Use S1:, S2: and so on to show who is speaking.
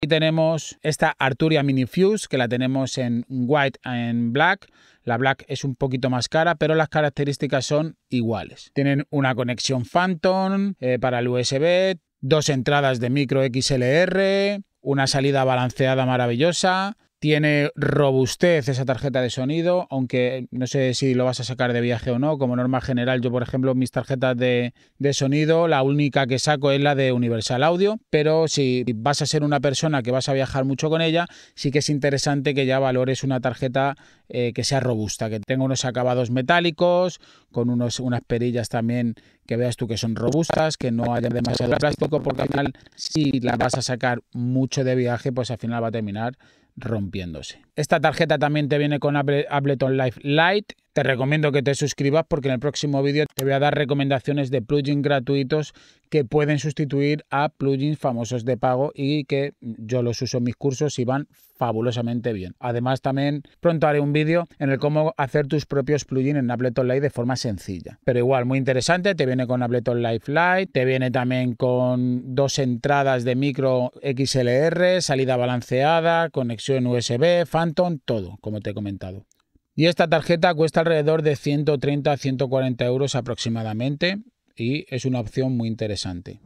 S1: Y tenemos esta Arturia Mini Fuse, que la tenemos en white and black. La black es un poquito más cara, pero las características son iguales. Tienen una conexión Phantom eh, para el USB, dos entradas de micro XLR, una salida balanceada maravillosa, tiene robustez esa tarjeta de sonido, aunque no sé si lo vas a sacar de viaje o no. Como norma general, yo por ejemplo mis tarjetas de, sonido, la única que saco es la de Universal Audio, pero si vas a ser una persona que vas a viajar mucho con ella, sí que es interesante que ya valores una tarjeta eh, que sea robusta, que tenga unos acabados metálicos, con unos, unas perillas también que veas tú que son robustas, que no haya demasiado plástico, porque al final si las vas a sacar mucho de viaje, pues al final va a terminar rompiéndose. Esta tarjeta también te viene con Ableton Live Lite, te recomiendo que te suscribas porque en el próximo vídeo te voy a dar recomendaciones de plugins gratuitos que pueden sustituir a plugins famosos de pago y que yo los uso en mis cursos y van fabulosamente bien. Además también pronto haré un vídeo en el cómo hacer tus propios plugins en Ableton Live de forma sencilla. Pero igual, muy interesante, te viene con Ableton Live Lite, te viene también con dos entradas de micro XLR, salida balanceada, conexión USB, Phantom, todo, como te he comentado. Y esta tarjeta cuesta alrededor de 130 a 140 euros aproximadamente y es una opción muy interesante.